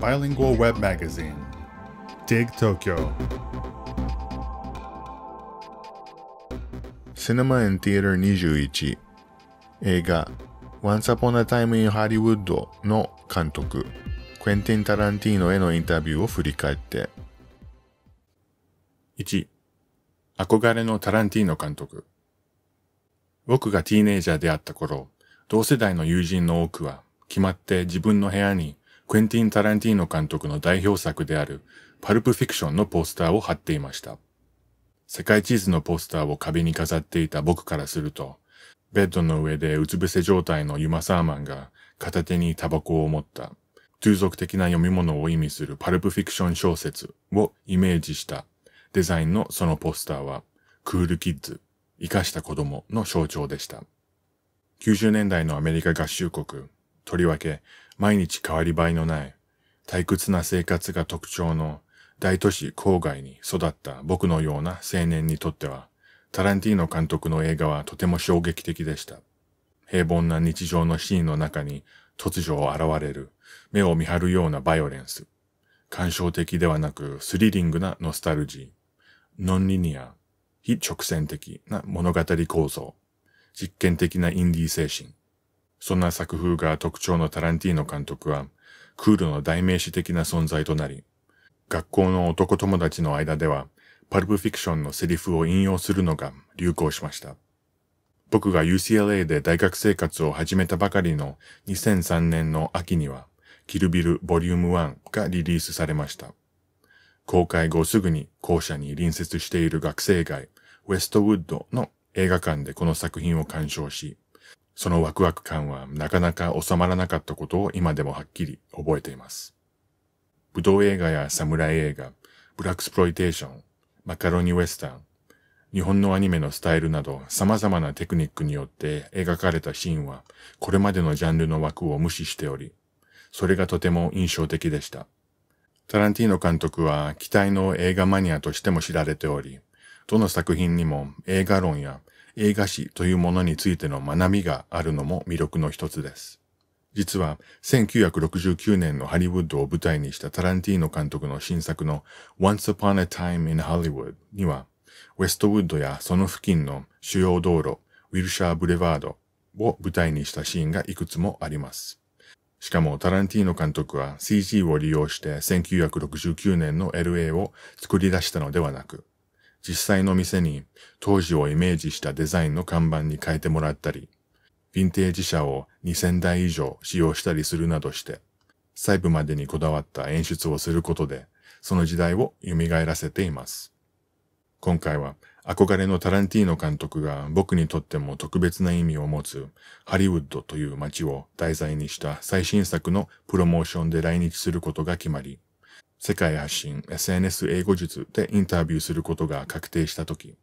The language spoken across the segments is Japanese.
bilingual web magazine, Dig Tokyo. Cinema and Theater 21映画 Once Upon a Time in Hollywood の監督クエンティン・タランティーノへのインタビューを振り返って1憧れのタランティーノ監督僕がティーネイジャーであった頃同世代の友人の多くは決まって自分の部屋にクエンティン・タランティーノ監督の代表作であるパルプフィクションのポスターを貼っていました。世界地図のポスターを壁に飾っていた僕からすると、ベッドの上でうつ伏せ状態のユマサーマンが片手にタバコを持った、通俗的な読み物を意味するパルプフィクション小説をイメージしたデザインのそのポスターは、クールキッズ、生かした子供の象徴でした。90年代のアメリカ合衆国、とりわけ、毎日変わり映えのない、退屈な生活が特徴の大都市郊外に育った僕のような青年にとっては、タランティーノ監督の映画はとても衝撃的でした。平凡な日常のシーンの中に突如現れる、目を見張るようなバイオレンス。感傷的ではなくスリリングなノスタルジー。ノンリニア、非直線的な物語構造。実験的なインディー精神。そんな作風が特徴のタランティーノ監督は、クールの代名詞的な存在となり、学校の男友達の間では、パルプフィクションのセリフを引用するのが流行しました。僕が UCLA で大学生活を始めたばかりの2003年の秋には、キルビルボリューム1がリリースされました。公開後すぐに校舎に隣接している学生街、ウェストウッドの映画館でこの作品を鑑賞し、そのワクワク感はなかなか収まらなかったことを今でもはっきり覚えています。武道映画や侍映画、ブラックスプロイテーション、マカロニウエスタン、日本のアニメのスタイルなど様々なテクニックによって描かれたシーンはこれまでのジャンルの枠を無視しており、それがとても印象的でした。タランティーノ監督は期待の映画マニアとしても知られており、どの作品にも映画論や映画史というものについての学びがあるのも魅力の一つです。実は1969年のハリウッドを舞台にしたタランティーノ監督の新作の Once Upon a Time in Hollywood には、ウェストウッドやその付近の主要道路、ウィルシャーブレバードを舞台にしたシーンがいくつもあります。しかもタランティーノ監督は CG を利用して1969年の LA を作り出したのではなく、実際の店に当時をイメージしたデザインの看板に変えてもらったり、ヴィンテージ車を2000台以上使用したりするなどして、細部までにこだわった演出をすることで、その時代を蘇らせています。今回は憧れのタランティーノ監督が僕にとっても特別な意味を持つハリウッドという街を題材にした最新作のプロモーションで来日することが決まり、世界発信 SNS 英語術でインタビューすることが確定した時、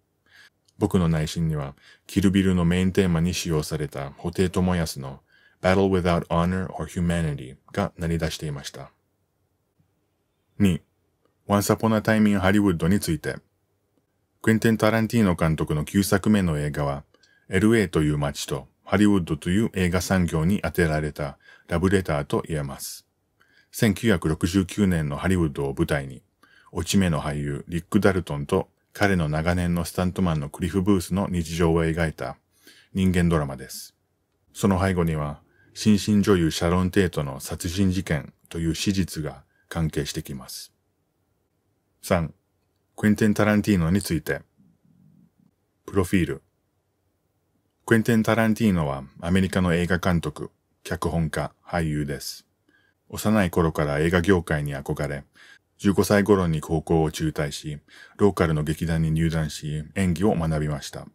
僕の内心には、キルビルのメインテーマに使用された布袋ヤスの Battle Without Honor or Humanity が成り出していました。2. Once Upon a Time in Hollywood について。クエンテン・タランティーノ監督の9作目の映画は、LA という街とハリウッドという映画産業に当てられたラブレターと言えます。1969年のハリウッドを舞台に、落ち目の俳優リック・ダルトンと彼の長年のスタントマンのクリフ・ブースの日常を描いた人間ドラマです。その背後には、新進女優シャロン・テイトの殺人事件という史実が関係してきます。3. クエンテン・タランティーノについて。プロフィール。クエンテン・タランティーノはアメリカの映画監督、脚本家、俳優です。幼い頃から映画業界に憧れ、15歳頃に高校を中退し、ローカルの劇団に入団し、演技を学びました。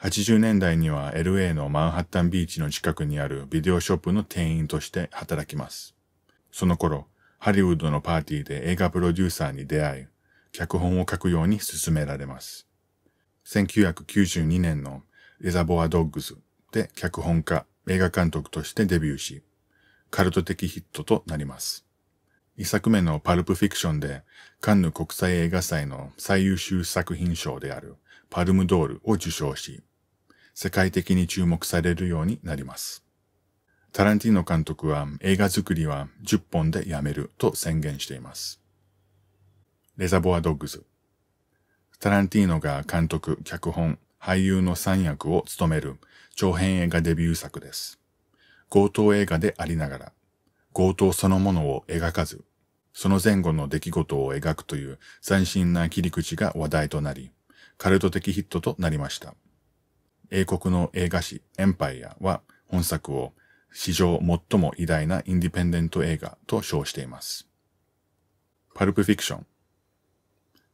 80年代には LA のマンハッタンビーチの近くにあるビデオショップの店員として働きます。その頃、ハリウッドのパーティーで映画プロデューサーに出会い、脚本を書くように勧められます。1992年のレザボアドッグズで脚本家、映画監督としてデビューし、カルト的ヒットとなります。一作目のパルプフィクションでカンヌ国際映画祭の最優秀作品賞であるパルムドールを受賞し、世界的に注目されるようになります。タランティーノ監督は映画作りは10本でやめると宣言しています。レザボアドッグズ。タランティーノが監督、脚本、俳優の三役を務める長編映画デビュー作です。強盗映画でありながら、強盗そのものを描かず、その前後の出来事を描くという斬新な切り口が話題となり、カルト的ヒットとなりました。英国の映画誌エンパイアは本作を史上最も偉大なインディペンデント映画と称しています。パルプフィクション。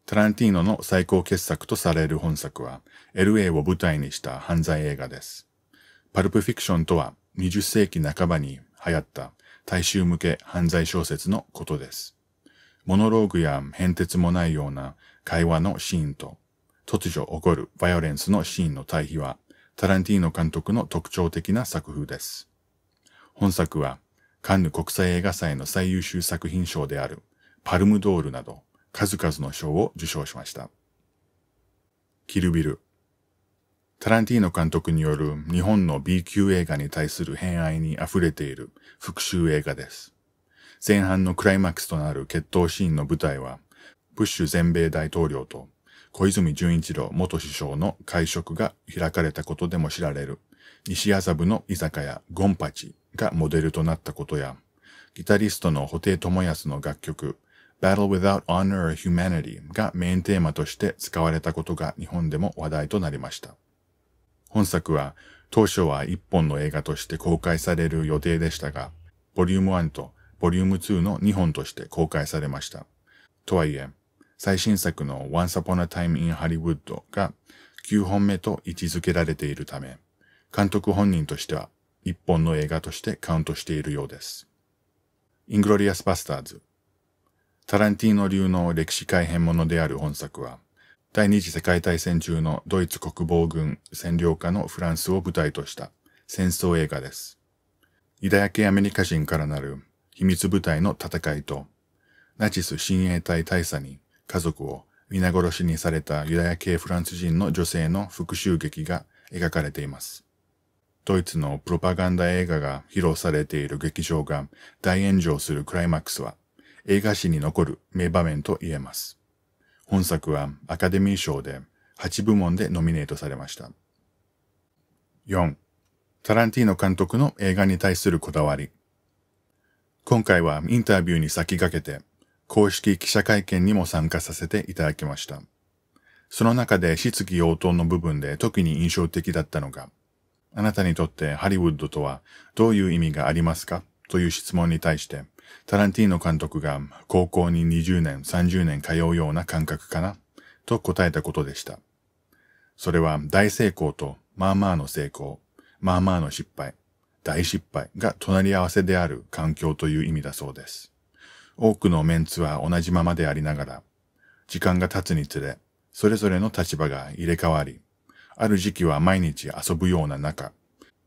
タランティーノの最高傑作とされる本作は LA を舞台にした犯罪映画です。パルプフィクションとは20世紀半ばに流行った大衆向け犯罪小説のことです。モノローグや変哲もないような会話のシーンと、突如起こるバイオレンスのシーンの対比は、タランティーノ監督の特徴的な作風です。本作は、カンヌ国際映画祭の最優秀作品賞であるパルムドールなど数々の賞を受賞しました。キルビル、タランティーノ監督による日本の B 級映画に対する偏愛に溢れている復讐映画です。前半のクライマックスとなる決闘シーンの舞台は、ブッシュ全米大統領と小泉純一郎元首相の会食が開かれたことでも知られる西麻布の居酒屋ゴンパチがモデルとなったことや、ギタリストの布袋智康の楽曲 Battle Without Honor or Humanity がメインテーマとして使われたことが日本でも話題となりました。本作は当初は1本の映画として公開される予定でしたが、ボリューム1とボリューム2の2本として公開されました。とはいえ、最新作の Once Upon a Time in Hollywood が9本目と位置づけられているため、監督本人としては1本の映画としてカウントしているようです。イングロリアスバスターズ。タランティーノ流の歴史改変ものである本作は、第二次世界大戦中のドイツ国防軍占領下のフランスを舞台とした戦争映画です。ユダヤ系アメリカ人からなる秘密部隊の戦いと、ナチス親衛隊大佐に家族を皆殺しにされたユダヤ系フランス人の女性の復讐劇が描かれています。ドイツのプロパガンダ映画が披露されている劇場が大炎上するクライマックスは映画史に残る名場面と言えます。本作はアカデミー賞で8部門でノミネートされました。4. タランティーノ監督の映画に対するこだわり。今回はインタビューに先駆けて、公式記者会見にも参加させていただきました。その中で質疑応答の部分で特に印象的だったのが、あなたにとってハリウッドとはどういう意味がありますかという質問に対して、タランティーノ監督が高校に20年、30年通うような感覚かな、と答えたことでした。それは大成功とまあまあの成功、まあまあの失敗、大失敗が隣り合わせである環境という意味だそうです。多くのメンツは同じままでありながら、時間が経つにつれ、それぞれの立場が入れ替わり、ある時期は毎日遊ぶような仲、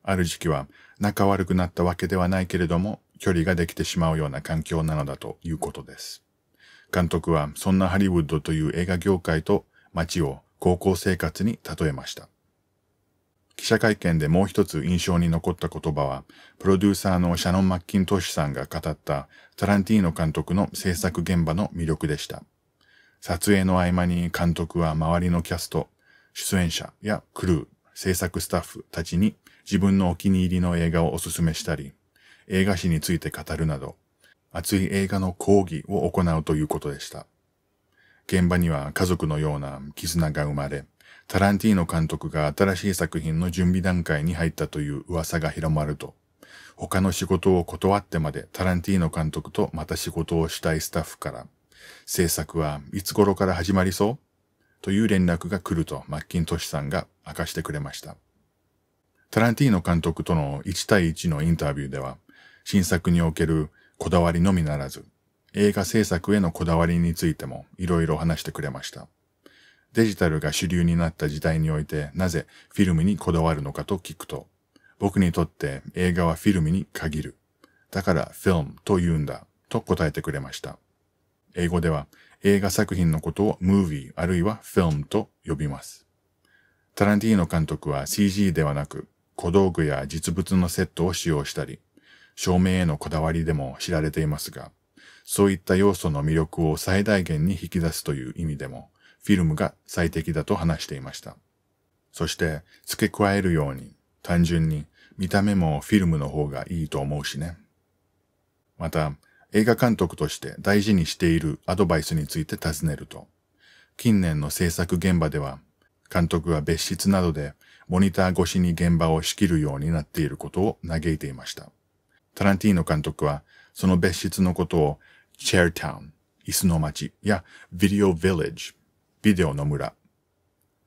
ある時期は仲悪くなったわけではないけれども、距離ができてしまうような環境なのだということです。監督はそんなハリウッドという映画業界と街を高校生活に例えました。記者会見でもう一つ印象に残った言葉は、プロデューサーのシャノン・マッキントッシュさんが語ったタランティーノ監督の制作現場の魅力でした。撮影の合間に監督は周りのキャスト、出演者やクルー、制作スタッフたちに自分のお気に入りの映画をおすすめしたり、映画史について語るなど、熱い映画の講義を行うということでした。現場には家族のような絆が生まれ、タランティーノ監督が新しい作品の準備段階に入ったという噂が広まると、他の仕事を断ってまでタランティーノ監督とまた仕事をしたいスタッフから、制作はいつ頃から始まりそうという連絡が来るとマッキントシさんが明かしてくれました。タランティーノ監督との1対1のインタビューでは、新作におけるこだわりのみならず、映画制作へのこだわりについてもいろいろ話してくれました。デジタルが主流になった時代においてなぜフィルムにこだわるのかと聞くと、僕にとって映画はフィルムに限る。だからフィルムと言うんだと答えてくれました。英語では映画作品のことをムービーあるいはフィルムと呼びます。タランティーノ監督は CG ではなく小道具や実物のセットを使用したり、照明へのこだわりでも知られていますが、そういった要素の魅力を最大限に引き出すという意味でも、フィルムが最適だと話していました。そして付け加えるように、単純に見た目もフィルムの方がいいと思うしね。また、映画監督として大事にしているアドバイスについて尋ねると、近年の制作現場では、監督は別室などでモニター越しに現場を仕切るようになっていることを嘆いていました。タランティーノ監督は、その別室のことを、チェアタウン、椅子の街やビデオヴィレッジ、ビデオの村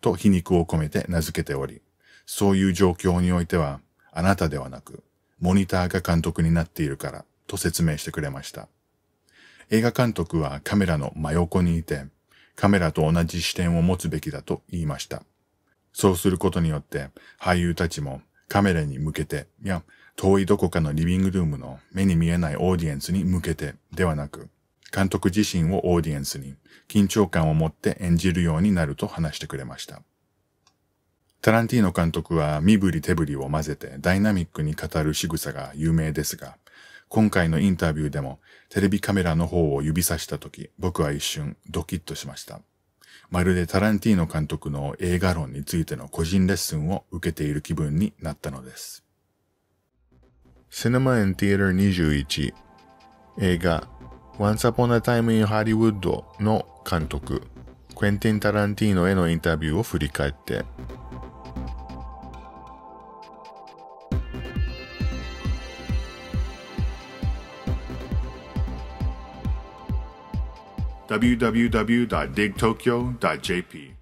と皮肉を込めて名付けており、そういう状況においては、あなたではなく、モニターが監督になっているからと説明してくれました。映画監督はカメラの真横にいて、カメラと同じ視点を持つべきだと言いました。そうすることによって俳優たちもカメラに向けて、いや、遠いどこかのリビングルームの目に見えないオーディエンスに向けてではなく、監督自身をオーディエンスに緊張感を持って演じるようになると話してくれました。タランティーノ監督は身振り手振りを混ぜてダイナミックに語る仕草が有名ですが、今回のインタビューでもテレビカメラの方を指さした時、僕は一瞬ドキッとしました。まるでタランティーノ監督の映画論についての個人レッスンを受けている気分になったのです。シネマエンティエル21映画 Once Upon a Time in Hollywood の監督クエンティン・タランティーノへのインタビューを振り返って「www.digtokyo.jp」